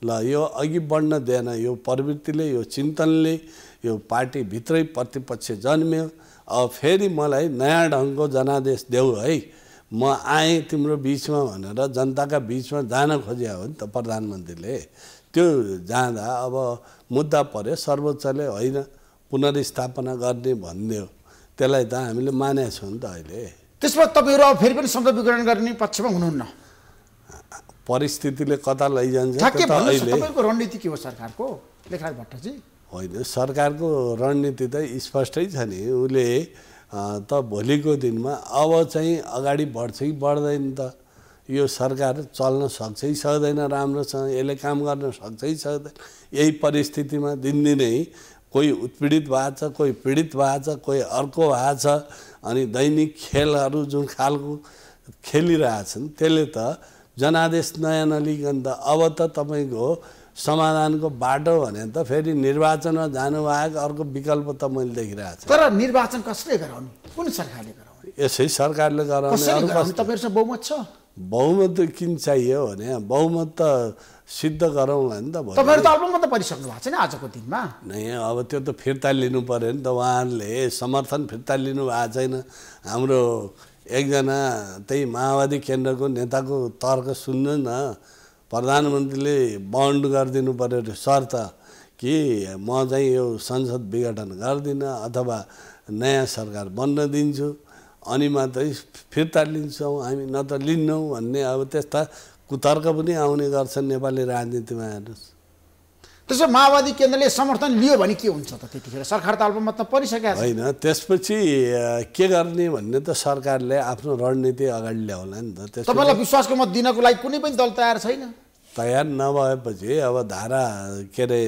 ल यो अघि बढ्न दिएन यो प्रवृत्तिले यो चिन्तनले यो पार्टीभित्रै प्रतिपक्ष जन्म्यो अब फेरि मलाई नयाँ ढङ्गको जनादेश देऊ है म आएँ तिम्रो बिचमा भनेर जनताका बिचमा जान खोजे हो नि त प्रधानमन्त्रीले त्यो जाँदा अब मुद्दा पऱ्यो सर्वोच्चले होइन पुनर्स्थापना गर्ने भनिदियो त्यसलाई त हामीले मानेको नि त अहिले त्यसमा तपाईँहरू अब फेरि पनि शब्द विकरण गर्ने पक्षमा हुनुहुन्न परिस्थितिले कता लैजान्छ तपाईँको रणनीति के हो सरकारको लेखराज भट्टजी होइन सरकारको रणनीति त स्पष्टै छ नि उसले त भोलिको दिनमा अब चाहिँ अगाडि बढ्छ कि बढ्दैन त यो सरकार चल्न सक्छ कि सक्दैन राम्रोसँग यसले काम गर्न सक्छ कि सक्दैन यही परिस्थितिमा दिनदिनै कोही उत्पीडित भएको छ कोही पीडित भएको छ कोही अर्को भएको छ अनि दैनिक खेलहरू जुन खालको खेलिरहेछन् त्यसले त जनादेश नयाँ नलिकन त अब त तपाईँको समाधानको बाटो भने त फेरि निर्वाचनमा जानुबाहेक अर्को विकल्प त मैले देखिरहेको छु तर निर्वाचन कसले गराउने कुन सरकारले गराउने यसै सरकारले गराउने तपाईँहरूसँग बहुमत छ बहुमत किन चाहियो भने बहुमत त सिद्ध गरौँ भने त तपाईँहरू त अल्पमत परिसक्नु भएको छैन आजको दिनमा नै अब त्यो त फिर्ता लिनु पऱ्यो नि त उहाँहरूले समर्थन फिर्ता लिनु भएको छैन हाम्रो एकजना त्यही माओवादी केन्द्रको नेताको तर्क सुन्नु न प्रधानमन्त्रीले बन्ड गरिदिनु पऱ्यो अरे शर्त कि म चाहिँ यो संसद विघटन गर्दिनँ अथवा नयाँ सरकार बन्न दिन्छु अनि मात्रै फिर्ता लिन्छौँ हामी न त लिन्नौँ भन्ने अब त्यस्ता कुतर्क पनि आउने गर्छन् नेपाली राजनीतिमा हेर्नुहोस् त्यसो माओवादी केन्द्रले समर्थन लियो भने के हुन्छ त त्यतिखेर सरकार त अल्पमतमा परिसकेको छ होइन त्यसपछि के गर्ने भन्ने त सरकारले आफ्नो रणनीति अगाडि ल्याउला नि त तपाईँलाई विश्वासको मत दिनको लागि कुनै पनि दल तयार छैन तयार नभएपछि अब धारा के अरे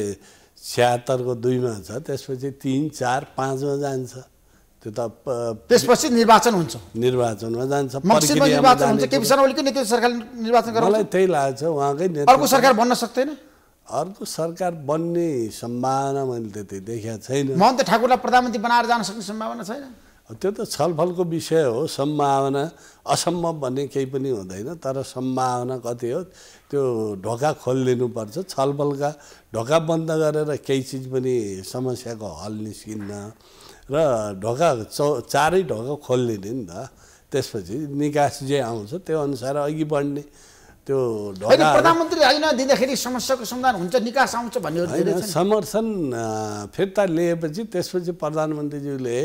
छ्यात्तरको दुईमा छ त्यसपछि तिन चार पाँचमा जान्छ त्यो त त्यसपछि निर्वाचन हुन्छ निर्वाचनमा जान्छ मलाई त्यही लाग्छ उहाँकै अर्को सरकार बन्न सक्दैन अर्को सरकार बन्ने सम्भावना मैले त्यति देखेको छैन महन्त ठाकुरलाई प्रधानमन्त्री बनाएर जान सक्ने सम्भावना छैन त्यो त छलफलको विषय हो सम्भावना असम्भव भन्ने केही पनि हुँदैन तर सम्भावना कति हो त्यो ढोका खोलिदिनुपर्छ छलफलका ढोका बन्द गरेर केही चिज पनि समस्याको हल निस्किन्न र ढोका चारै ढोका खोलिदिने नि त त्यसपछि निकास जे आउँछ त्यो अनुसार अघि बढ्ने त्यो प्रधानमन्त्री राजीनामा दिँदाखेरि समस्याको समाधान हुन्छ निकास आउँछ भन्ने समर्थन फिर्ता लिएपछि त्यसपछि प्रधानमन्त्रीज्यूले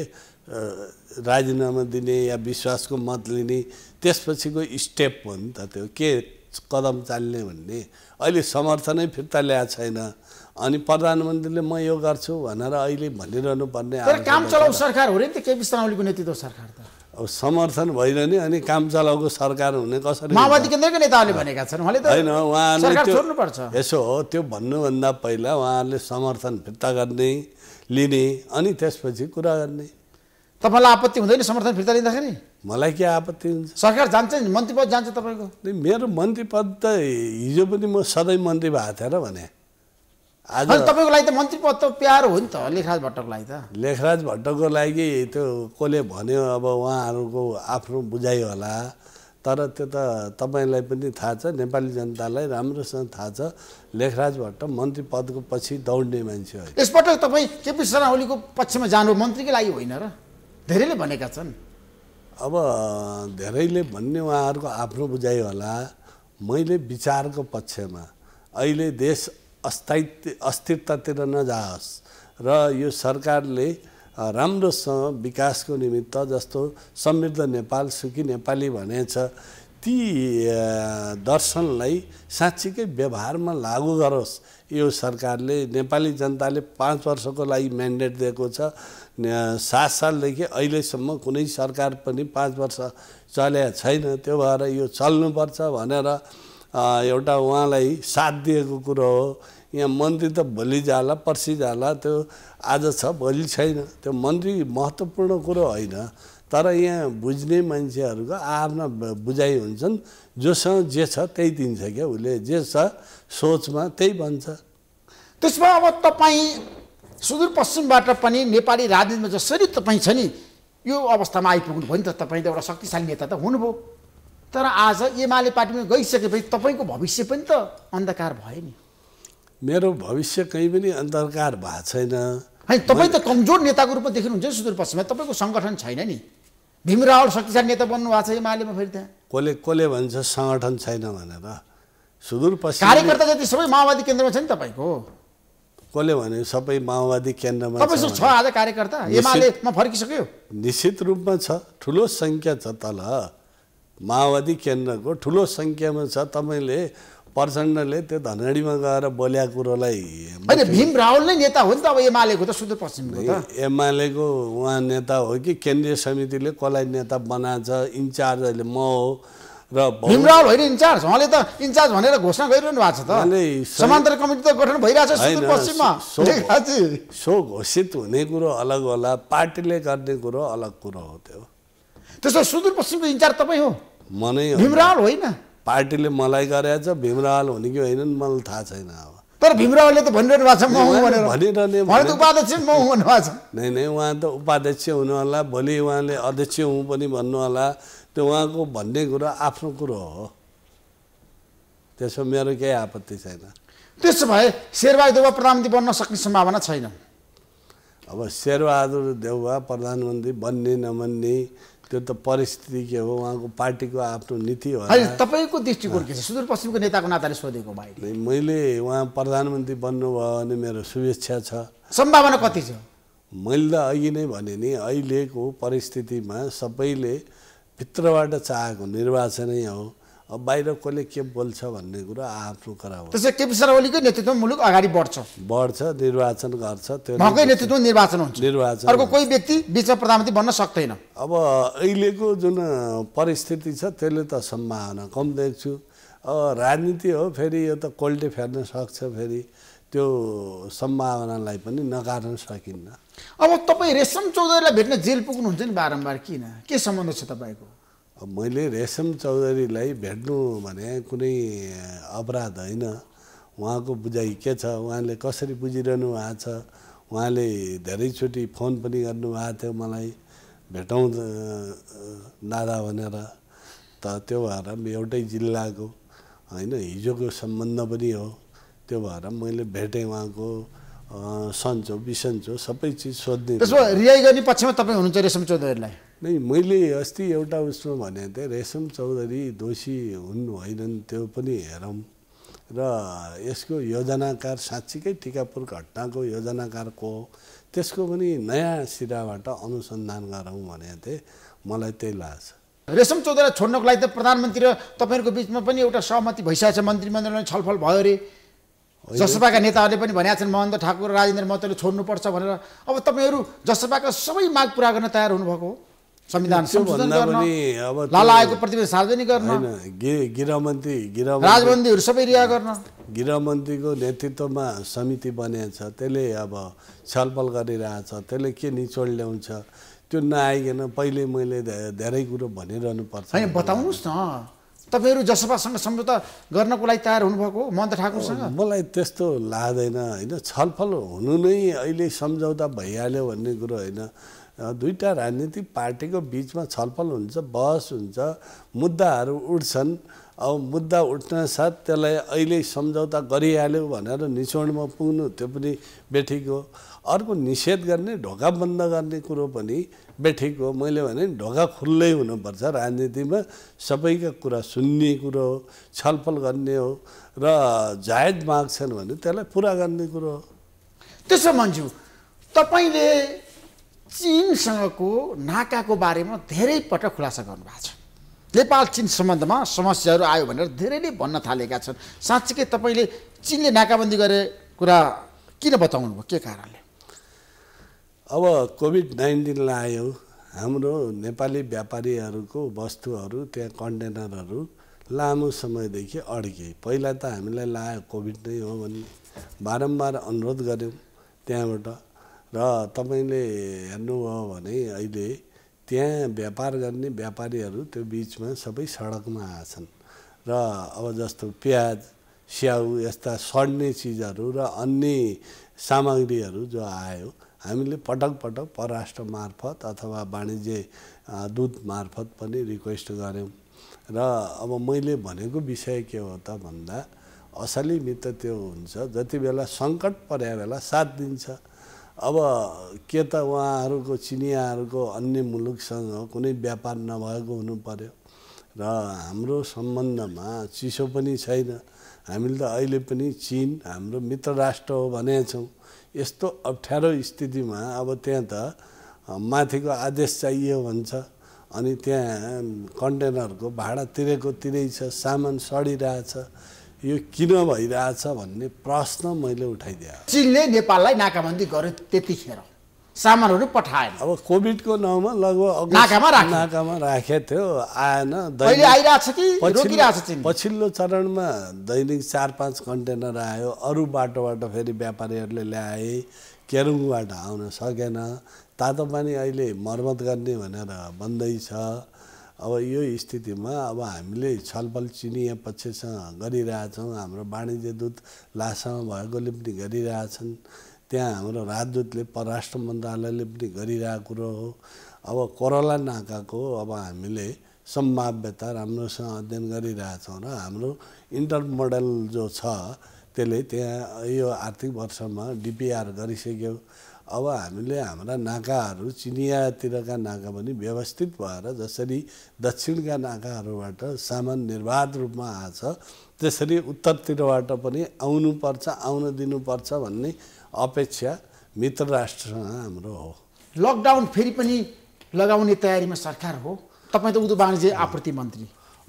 राजीनामा दिने या विश्वासको मत लिने त्यसपछिको स्टेप हो नि त त्यो के कदम चाल्ने भन्ने अहिले समर्थनै फिर्ता ल्याएको छैन अनि प्रधानमन्त्रीले म यो गर्छु भनेर अहिले भनिरहनु पर्ने काम चलाउ सरकार हो नि त केपी शर्मालीको नेतृत्व सरकार त समर्थन भइरहने अनि काम चलाउको सरकार हुने कसरी माओवादी केन्द्रकै नेताहरूले भनेका छन् उहाँले त होइन उहाँहरूले छोड्नुपर्छ यसो हो त्यो भन्नुभन्दा पहिला उहाँहरूले समर्थन फिर्ता गर्ने लिने अनि त्यसपछि कुरा गर्ने तपाईँलाई आपत्ति हुँदैन समर्थन फिर्ता लिँदाखेरि मलाई के आपत्ति हुन्छ सरकार जान्छ नि मन्त्री पद जान्छ तपाईँको मेरो मन्त्री पद त हिजो पनि म सधैँ मन्त्री भएको थिएँ र भने तपाईँको लागि त मन्त्री पद त प्यारो हो नि त लेखराज भट्टको लागि त लेखराज भट्टको लागि त्यो कसले भन्यो अब उहाँहरूको आफ्नो बुझाइ होला तर त्यो त तपाईँलाई पनि थाहा छ नेपाली जनतालाई राम्रोसँग थाहा छ लेखराज भट्ट मन्त्री पदको पछि दौड्ने मान्छे हो यसपटक तपाईँ केपी शर्मा ओलीको पक्षमा जानु मन्त्रीकै लागि होइन र धेरैले भनेका छन् अब धेरैले भन्ने उहाँहरूको आफ्नो बुझाइ होला मैले विचारको पक्षमा अहिले देश अस्थायित्व अस्थिरतातिर नजाओस् र यो सरकारले राम्रोसँग विकासको निमित्त जस्तो समृद्ध नेपाल सुखी नेपाली भनेछ ती दर्शनलाई साँच्चीकै व्यवहारमा लागु गरोस् यो सरकारले नेपाली जनताले पाँच वर्षको लागि म्यान्डेट दिएको छ सात सालदेखि अहिलेसम्म कुनै सरकार पनि पाँच वर्ष चल्या छैन त्यो भएर यो चल्नुपर्छ भनेर एउटा उहाँलाई साथ दिएको कुरो हो यहाँ मन्त्री त भोलि जाला पर्सि जाला त्यो आज छ भोलि छैन त्यो मन्त्री महत्त्वपूर्ण कुरो होइन तर यहाँ बुझ्ने मान्छेहरूको आफ्ना बुझाइ हुन्छन् जोसँग जे छ त्यही दिन्छ क्या उसले जे छ सोचमा त्यही भन्छ त्यसमा अब तपाईँ सुदूरपश्चिमबाट पनि नेपाली राजनीतिमा जसरी तपाईँ छ नि यो अवस्थामा आइपुग्नु भयो नि त तपाईँ त एउटा शक्तिशाली नेता त हुनुभयो तर आज एमाले पार्टीमा गइसकेपछि तपाईँको भविष्य पनि त अन्धकार भयो नि मेरो भविष्य कहीँ पनि अन्धकार भएको छैन होइन तपाईँ त कमजोर नेताको रूपमा देखिनुहुन्छ सुदूरपश्चिममा तपाईँको सङ्गठन छैन नि भीमरावल शक्तिशाली नेता बन्नु भएको छ एमालेमा फेरि त्यहाँ कसले कसले भन्छ सङ्गठन छैन भनेर सुदूरपश्चिम कार्यकर्ता जति सबै माओवादी केन्द्रमा छ नि तपाईँको कसले भने सबै माओवादी केन्द्रमा छ आज कार्यकर्ता एमालेमा फर्किसक्यो निश्चित रूपमा छ ठुलो सङ्ख्या छ तल माओवादी केन्द्रको ठुलो सङ्ख्यामा छ तपाईँले प्रचण्डले त्यो धनडीमा गएर बोल्या कुरोलाई होइन भीम रावल नै नेता हो नि त अब एमालेको त सुदूरपश्चिमको एमालेको उहाँ नेता हो कि केन्द्रीय समितिले कसलाई नेता बनाएछ इन्चार्ज अहिले म हो र भीम रावल होइन इन्चार्ज उहाँले त इन्चार्ज भनेर घोषणा गरिरहनु भएको छ त समान्तर कमिटी त गठन भइरहेको छ सुदूरपश्चिममा सो घोषित हुने कुरो अलग होला पार्टीले गर्ने कुरो अलग कुरो हो त्यो त्यसो सुदूरपश्चिमको इन्चार्ज तपाईँ हो मनै भीम रावल होइन पार्टीले मलाई गरेछ भीमरावल हुने कि होइन मलाई थाहा छैन अब तर भीमरावलले त भनिरहनु भएको छ म हुँ भनेर भनिरहने उपाध्यक्ष म हुँ नै नै उहाँ त उपाध्यक्ष हुनु होला भोलि उहाँले अध्यक्ष हुँ पनि भन्नु होला त्यो उहाँको भन्ने कुरो आफ्नो कुरो हो त्यसमा मेरो केही आपत्ति छैन त्यसो भए शेरबहादुर देउवा प्रधानमन्त्री बन्न सक्ने सम्भावना छैन अब शेरबहादुर देउवा प्रधानमन्त्री बन्ने नबन्ने त्यो त परिस्थिति के हो उहाँको पार्टीको आफ्नो नीति हो तपाईँको दृष्टिकोण के छ सुदूरपश्चिमको नेताको नाताले सोधेको भाइ मैले उहाँ प्रधानमन्त्री बन्नुभयो भने मेरो शुभेच्छा छ सम्भावना कति छ मैले त अघि नै भने नि अहिलेको परिस्थितिमा सबैले भित्रबाट चाहेको निर्वाचनै हो अब बाहिर कसले के बोल्छ भन्ने कुरा आफ्नो कुरा हो त्यसो केपी शर्मा ओलीको नेतृत्वमा मुलुक अगाडि बढ्छ बढ्छ निर्वाचन गर्छ त्यो नेतृत्व नेतृत्वमा निर्वाचन हुन्छ निर्वाचन अर्को कोही व्यक्ति बिचमा प्रधानमन्त्री बन्न सक्दैन अब अहिलेको जुन परिस्थिति छ त्यसले त सम्भावना कम देख्छु अब राजनीति हो फेरि यो त कोल्टे फेर्न सक्छ फेरि त्यो सम्भावनालाई पनि नकार्न सकिन्न अब तपाईँ रेशम चौधरीलाई भेट्न जेल पुग्नुहुन्छ नि बारम्बार किन के सम्बन्ध छ तपाईँको मैले रेशम चौधरीलाई भेट्नु भने कुनै अपराध होइन उहाँको बुझाइ के छ उहाँले कसरी बुझिरहनु भएको छ उहाँले धेरैचोटि फोन पनि गर्नुभएको थियो मलाई भेटौँ दादा भनेर त त्यो भएर एउटै जिल्लाको होइन हिजोको सम्बन्ध पनि हो त्यो भएर मैले भेटेँ उहाँको सन्च हो बिसन्च हो सबै चिज सोध्ने त्यसो रिहाइ गर्ने पक्षमा तपाईँ हुनुहुन्छ रेशम चौधरीलाई नै मैले अस्ति एउटा उसमा भने थिएँ रेशम चौधरी दोषी हुन् होइनन् त्यो पनि हेरौँ र यसको योजनाकार साँच्चीकै टिकापुर घटनाको योजनाकार को त्यसको पनि नयाँ सिराबाट अनुसन्धान गरौँ भने चाहिँ मलाई त्यही लाग्छ रेशम चौधरीलाई छोड्नको लागि त प्रधानमन्त्री र तपाईँहरूको बिचमा पनि एउटा सहमति भइसकेको छ मन्त्रीमण्डलमा छलफल भयो अरे जसपाका नेताहरूले पनि भनेका छन् महेन्द्र ठाकुर राजेन्द्र महतोले छोड्नुपर्छ भनेर अब तपाईँहरू जसपाका सबै माग पुरा गर्न तयार हुनुभएको हो संविधान संशोधन प्रतिवेदन सार्वजनिक गर्न गृहमन्त्री गृह राजबन्दीहरू सबै रिहा गर्न गृहमन्त्रीको नेतृत्वमा समिति बनेछ त्यसले अब छलफल गरिरहेछ त्यसले के निचोड ल्याउँछ त्यो नआइकन पहिले मैले धेरै कुरो भनिरहनु पर्छ बताउनुहोस् न तपाईँहरू जसपासँग सम्झौता गर्नको लागि तयार हुनुभएको हो ठाकुरसँग मलाई त्यस्तो लाग्दैन होइन छलफल हुनु नै अहिले सम्झौता भइहाल्यो भन्ने कुरो होइन दुईवटा राजनीतिक पार्टीको बिचमा छलफल हुन्छ बहस हुन्छ मुद्दाहरू उठ्छन् अब मुद्दा उठ्न साथ त्यसलाई अहिले सम्झौता गरिहाल्यो भनेर निचोडमा पुग्नु त्यो पनि बेठीको अर्को निषेध गर्ने ढोका बन्द गर्ने कुरो पनि बेठिक मैले भने ढोका खुल्लै हुनुपर्छ राजनीतिमा सबैका कुरा सुन्ने कुरो हो छलफल गर्ने हो र जायज माग छन् भने त्यसलाई पुरा गर्ने कुरो हो त्यसो भन्छु तपाईँले चिनसँगको नाकाको बारेमा धेरै पटक खुलासा गर्नुभएको छ नेपाल चिन सम्बन्धमा समस्याहरू आयो भनेर धेरैले भन्न थालेका छन् साँच्चीकै तपाईँले चिनले नाकाबन्दी गरे कुरा किन बताउनु भयो के कारणले अब कोभिड नाइन्टिनलाई आयो हाम्रो नेपाली व्यापारीहरूको वस्तुहरू त्यहाँ कन्टेनरहरू लामो समयदेखि अड्के पहिला त हामीलाई लायो कोभिड नै हो भने बारम्बार अनुरोध गऱ्यौँ त्यहाँबाट र तपाईँले हेर्नुभयो भने अहिले त्यहाँ व्यापार गर्ने व्यापारीहरू त्यो बिचमा सबै सडकमा आएछन् र अब जस्तो प्याज स्याउ यस्ता सड्ने चिजहरू र अन्य सामग्रीहरू जो आयो हामीले पटक पटक परराष्ट्र मार्फत अथवा वाणिज्य दूत मार्फत पनि रिक्वेस्ट गऱ्यौँ र अब मैले भनेको विषय के हो त भन्दा असली मित्र त्यो हुन्छ जति बेला सङ्कट परे बेला साथ दिन्छ अब के त उहाँहरूको चिनियाहरूको अन्य मुलुकसँग कुनै व्यापार नभएको हुनु पऱ्यो र हाम्रो सम्बन्धमा चिसो पनि छैन हामीले त अहिले पनि चिन हाम्रो मित्र राष्ट्र हो भनेछौँ यस्तो अप्ठ्यारो स्थितिमा अब त्यहाँ त माथिको आदेश चाहियो भन्छ अनि त्यहाँ कन्टेनरको भाडा तिरेको तिरै छ सामान सडिरहेछ यो किन भइरहेछ भन्ने प्रश्न मैले उठाइदिएँ चिनले नेपाललाई नाकाबन्दी गर्यो त्यतिखेर सामानहरू पठाएन अब कोभिडको नाउँमा लगभग नाकामा नाकामा राखेको थियो आएन आइरहेको कि पछिल्लो चरणमा दैनिक चार पाँच कन्टेनर आयो अरू बाटोबाट फेरि व्यापारीहरूले ल्याए केरुङबाट आउन सकेन तातो पानी अहिले मर्मत गर्ने भनेर भन्दैछ अब यो स्थितिमा अब हामीले छलफल चिनिया पक्षसँग गरिरहेछौँ हाम्रो वाणिज्य दूत लासामा भएकोले पनि गरिरहेछन् त्यहाँ हाम्रो राजदूतले परराष्ट्र मन्त्रालयले पनि गरिरहेको कुरो हो अब कोरला नाकाको अब हामीले सम्भाव्यता राम्रोसँग अध्ययन गरिरहेछौँ र हाम्रो इन्टर मोडल जो छ त्यसले त्यहाँ यो आर्थिक वर्षमा डिपिआर गरिसक्यो अब हामीले हाम्रा नाकाहरू चिनियातिरका नाका पनि व्यवस्थित भएर जसरी दक्षिणका नाकाहरूबाट सामान निर्वाध रूपमा आछ त्यसरी उत्तरतिरबाट पनि आउनुपर्छ आउन दिनुपर्छ भन्ने अपेक्षा मित्र राष्ट्रसँग हाम्रो हो लकडाउन फेरि पनि लगाउने तयारीमा सरकार हो तपाईँ त उद्योग वाणिज्य आपूर्ति मन्त्री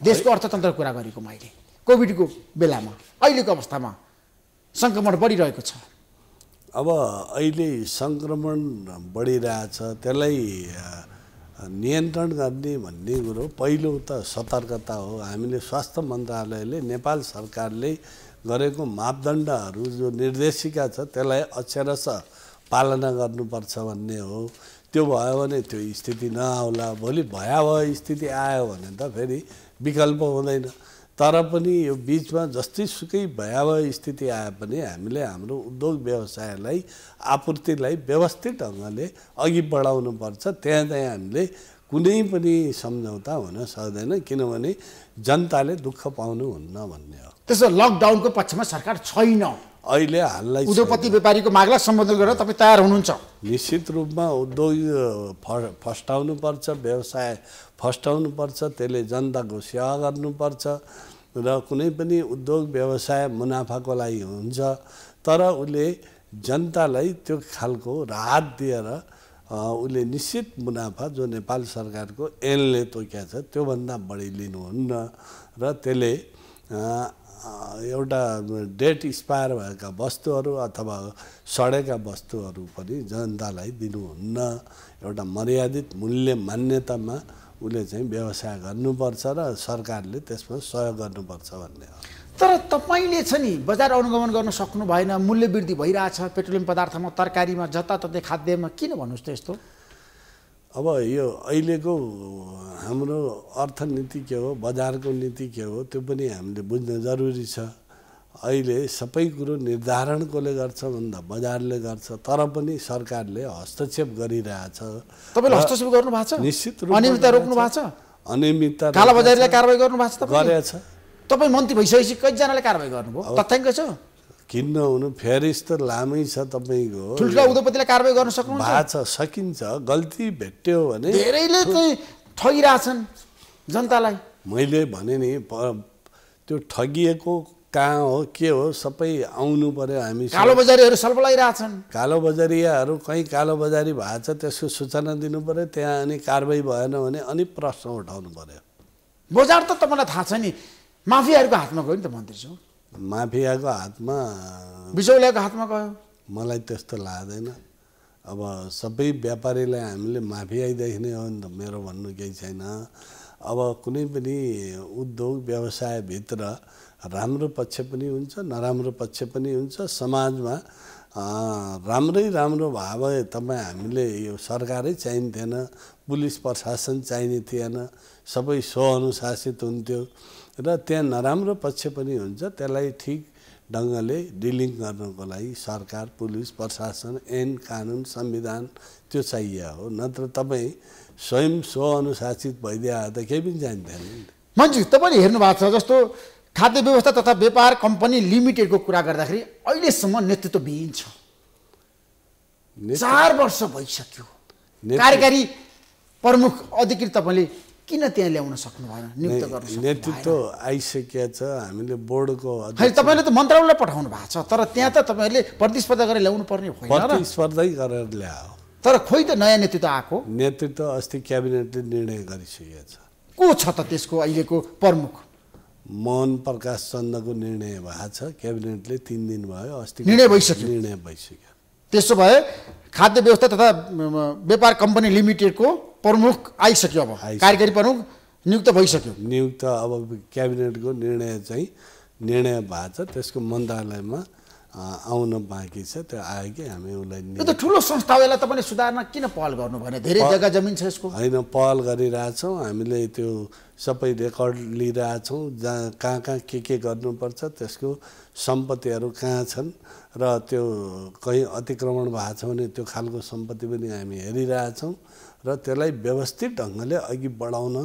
देशको अर्थतन्त्रको कुरा गरेको मैले कोभिडको बेलामा अहिलेको अवस्थामा सङ्क्रमण बढिरहेको छ अब अहिले सङ्क्रमण बढिरहेछ त्यसलाई नियन्त्रण गर्ने भन्ने कुरो पहिलो त सतर्कता हो हामीले स्वास्थ्य मन्त्रालयले नेपाल सरकारले गरेको मापदण्डहरू जो निर्देशिका छ त्यसलाई अक्षरश पालना गर्नुपर्छ भन्ने हो त्यो भयो भने त्यो स्थिति नआउला भोलि भयावह स्थिति आयो भने त फेरि विकल्प हुँदैन तर पनि यो बिचमा सुकै भयावह स्थिति आए पनि हामीले हाम्रो उद्योग व्यवसायलाई आपूर्तिलाई व्यवस्थित ढङ्गले अघि बढाउनुपर्छ त्यहाँ चाहिँ हामीले कुनै पनि सम्झौता हुन सक्दैन किनभने जनताले दुःख पाउनु हुन्न भन्ने हो त्यसो लकडाउनको पक्षमा सरकार छैन अहिले हाललाई उद्योगपति व्यापारीको मागलाई सम्बोधन गरेर तपाईँ तयार हुनुहुन्छ निश्चित रूपमा उद्योग फस्टाउनु पर्छ व्यवसाय फस्टाउनुपर्छ त्यसले जनताको सेवा गर्नुपर्छ र कुनै पनि उद्योग व्यवसाय मुनाफाको लागि हुन्छ तर उसले जनतालाई त्यो खालको राहत दिएर उसले निश्चित मुनाफा जो नेपाल सरकारको एनले तोक्या छ त्योभन्दा बढी लिनुहुन्न र त्यसले एउटा डेट एक्सपायर भएका वस्तुहरू अथवा सडेका वस्तुहरू पनि जनतालाई दिनुहुन्न एउटा मर्यादित मूल्य मान्यतामा उसले चाहिँ व्यवसाय गर्नुपर्छ र सरकारले त्यसमा सहयोग गर्नुपर्छ भन्ने हो तर तपाईँले छ नि बजार अनुगमन गर्न सक्नु भएन मूल्य वृद्धि भइरहेछ पेट्रोलियम पदार्थमा तरकारीमा जताततै खाद्यमा किन भन्नुहोस् त यस्तो अब यो अहिलेको हाम्रो अर्थनीति के हो बजारको नीति के हो त्यो पनि हामीले बुझ्न जरुरी छ अहिले सबै कुरो निर्धारण कसले गर्छ भन्दा बजारले गर्छ तर पनि सरकारले हस्तक्षेप गरिरहेछ तपाईँले हस्तक्षेप गर्नु भएको छ निश्चित अनियमितता रोक्नु भएको छ अनियमितता कालाबजारीलाई कारवाही गर्नु भएको छ गरेछ तपाईँ मन्त्री भइसकेपछि कतिजनाले कारवाही गर्नुभयो तथ्याङ्क छ किन्न हुनु फेरिस त लामै छ तपाईँको ठुल्ठुला उद्योगपतिलाई कारवाही गर्न सक्नु भएको छ सकिन्छ गल्ती भेट्यो भने धेरैले चाहिँ ठगिरहेछन् जनतालाई मैले भने नि त्यो ठगिएको कहाँ हो के हो सबै आउनु पर्यो हामी कालो बजारीहरू सल्पलाइरहेछन् कालो बजारियाहरू कहीँ कालो बजारी भएको छ त्यसको सूचना दिनु पर्यो त्यहाँ अनि कारवाही भएन भने अनि प्रश्न उठाउनु पर्यो बजार त तपाईँलाई थाहा छ नि माफियाहरूको हातमा गयो नि त मन्त्रीज्यू माफियाको हातमा बिचौलियाको हातमा गयो मलाई त्यस्तो लाग्दैन अब सबै व्यापारीलाई हामीले माफियाई देख्ने हो नि त मेरो भन्नु केही छैन अब कुनै पनि उद्योग व्यवसायभित्र राम्रो पक्ष पनि हुन्छ नराम्रो पक्ष पनि हुन्छ समाजमा राम्रै राम्रो भए भए तपाईँ हामीले यो सरकारै चाहिन्थेन पुलिस प्रशासन चाहिने थिएन सबै स्वअनुशासित हुन्थ्यो र त्यहाँ नराम्रो पक्ष पनि हुन्छ त्यसलाई ठिक ढङ्गले डिलिङ गर्नको लागि सरकार पुलिस प्रशासन ऐन कानुन संविधान त्यो चाहियो हो नत्र तपाईँ स्वयं स्वअनुशासित भइदिए त केही पनि जान्दैन मान्छे तपाईँले हेर्नु भएको छ जस्तो खाद्य व्यवस्था तथा व्यापार कम्पनी लिमिटेडको कुरा गर्दाखेरि अहिलेसम्म विहीन छ चार वर्ष भइसक्यो कार्यकारी प्रमुख अधिकृत तपाईँले किन त्यहाँ ल्याउन सक्नु भएन नियुक्त गर्नु नेतृत्व आइसकेको छ हामीले बोर्डको तपाईँले त मन्त्रालयलाई पठाउनु भएको छ तर त्यहाँ त तपाईँहरूले प्रतिस्पर्धा गरेर ल्याउनु पर्ने होइन प्रतिस्पर्धै गरेर ल्यायो तर खोइ त नयाँ नेतृत्व आएको नेतृत्व अस्ति क्याबिनेटले निर्णय गरिसकेको छ को छ त त्यसको अहिलेको प्रमुख मोहन प्रकाश चन्दको निर्णय भएको छ क्याबिनेटले तिन दिन भयो अस्ति निर्णय भइसक्यो निर्णय भइसक्यो त्यसो भए खाद्य व्यवस्था तथा व्यापार कम्पनी लिमिटेडको प्रमुख आइसक्यो अब कार्यकारी प्रमुख नियुक्त भइसक्यो नियुक्त अब क्याबिनेटको निर्णय चाहिँ निर्णय भएको छ त्यसको मन्त्रालयमा आउन बाँकी छ त्यो आयो कि हामी उसलाई त ठुलो संस्था हो यसलाई तपाईँले सुधार्न किन पहल गर्नु भने धेरै जग्गा जमिन छ यसको होइन पहल गरिरहेछौँ हामीले त्यो सबै रेकर्ड लिइरहेछौँ जहाँ कहाँ कहाँ के के गर्नुपर्छ त्यसको सम्पत्तिहरू कहाँ छन् र त्यो कहीँ अतिक्रमण भएको छ भने त्यो खालको सम्पत्ति पनि हामी हेरिरहेछौँ र त्यसलाई व्यवस्थित ढङ्गले अघि बढाउन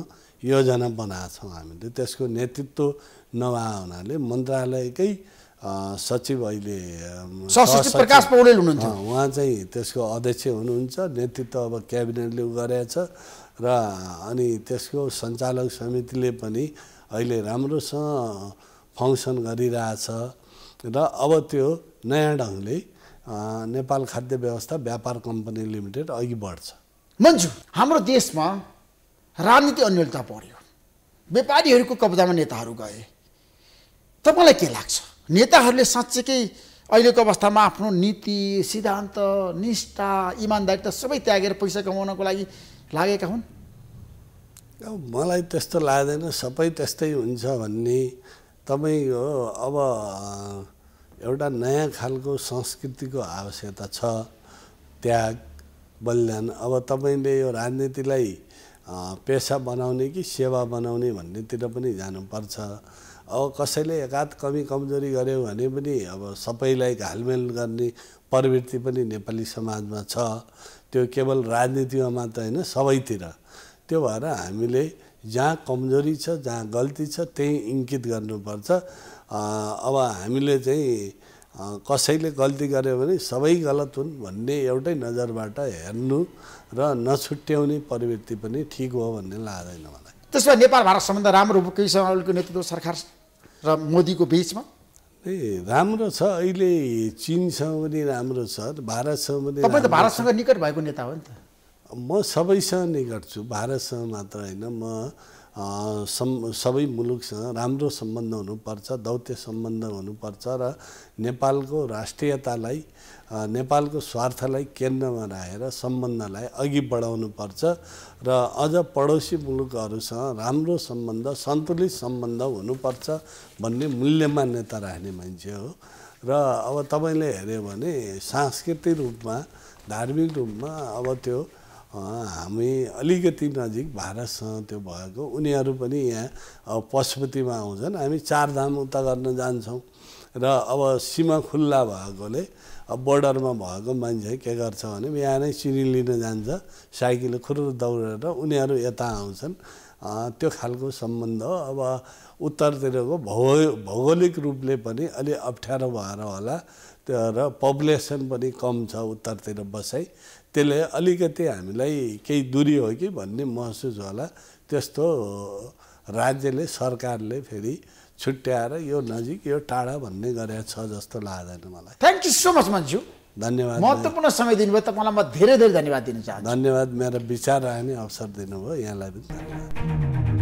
योजना बनाएको छौँ हामीले त्यसको नेतृत्व नभए हुनाले मन्त्रालयकै सचिव अहिले प्रकाश पौडेल हुनुहुन्छ उहाँ चाहिँ त्यसको अध्यक्ष हुनुहुन्छ नेतृत्व अब क्याबिनेटले गरेछ र अनि त्यसको सञ्चालक समितिले पनि अहिले राम्रोसँग फङ्सन गरिरहेछ र अब त्यो नयाँ ढङ्गले नेपाल खाद्य व्यवस्था व्यापार कम्पनी लिमिटेड अघि बढ्छ मन्जु हाम्रो देशमा राजनीति अन्यलता पऱ्यो व्यापारीहरूको कब्जामा नेताहरू गए तपाईँलाई के लाग्छ नेताहरूले साँच्चीकै अहिलेको अवस्थामा आफ्नो नीति सिद्धान्त निष्ठा इमान्दारी त सबै त्यागेर पैसा कमाउनको लागि लागेका हुन् मलाई त्यस्तो लाग्दैन सबै त्यस्तै हुन्छ भन्ने तपाईँ हो अब एउटा नयाँ खालको संस्कृतिको आवश्यकता छ त्याग बलिदान अब तपाईँले यो राजनीतिलाई पेसा बनाउने कि सेवा बनाउने भन्नेतिर पनि जानुपर्छ अब कसैले एकाध कमी कमजोरी गऱ्यो भने पनि अब सबैलाई घालमेल गर्ने प्रवृत्ति पनि नेपाली समाजमा छ त्यो केवल राजनीतिमा मात्र होइन सबैतिर त्यो भएर हामीले जहाँ कमजोरी छ जहाँ गल्ती छ त्यही इङ्कित गर्नुपर्छ अब हामीले चाहिँ कसैले गल्ती गर्यो भने सबै गलत हुन् भन्ने एउटै नजरबाट हेर्नु र नछुट्याउने प्रवृत्ति पनि ठिक हो भन्ने लाग्दैन मलाई त्यसमा नेपाल भारत सम्बन्ध राम्रो केही समयको नेतृत्व सरकार र मोदीको बिचमा ए राम्रो छ अहिले चिनसँग पनि राम्रो छ भारतसँग पनि तपाईँ त भारतसँग निकट भएको नेता हो नि त म सबैसँग निकट छु भारतसँग मात्र होइन म सम सबै मुलुकसँग राम्रो सम्बन्ध हुनुपर्छ दौत्य सम्बन्ध हुनुपर्छ र नेपालको राष्ट्रियतालाई नेपालको स्वार्थलाई केन्द्रमा राखेर सम्बन्धलाई अघि बढाउनुपर्छ र अझ पडोसी मुलुकहरूसँग राम्रो सम्बन्ध सन्तुलित सम्बन्ध हुनुपर्छ भन्ने मूल्य मान्यता राख्ने मान्छे हो र अब तपाईँले हेऱ्यो भने सांस्कृतिक रूपमा धार्मिक रूपमा अब त्यो हामी अलिकति नजिक भारतसँग त्यो भएको उनीहरू पनि यहाँ अब पशुपतिमा आउँछन् हामी चारधाम उता गर्न जान्छौँ र अब सीमा खुल्ला भएकोले अब बोर्डरमा भएको मान्छे के गर्छ भने बिहानै सिरिल लिन जान्छ साइकल खुर दौडेर उनीहरू यता आउँछन् त्यो खालको सम्बन्ध अब उत्तरतिरको भौ भौगोलिक रूपले पनि अलि अप्ठ्यारो भएर होला त्यो र पपुलेसन पनि कम छ उत्तरतिर बसाइ त्यसले अलिकति हामीलाई केही दुरी हो कि भन्ने महसुस होला त्यस्तो राज्यले सरकारले फेरि छुट्याएर यो नजिक यो टाढा भन्ने गरेको छ जस्तो लाग्दैन मलाई thank you so much Manju धन्यवाद महत्त्वपूर्ण समय दिनुभयो तपाईँलाई म धेरै धेरै धन्यवाद दिन चाहन्छु धन्यवाद मेरो विचार राख्ने अवसर दिनुभयो यहाँलाई पनि धन्यवाद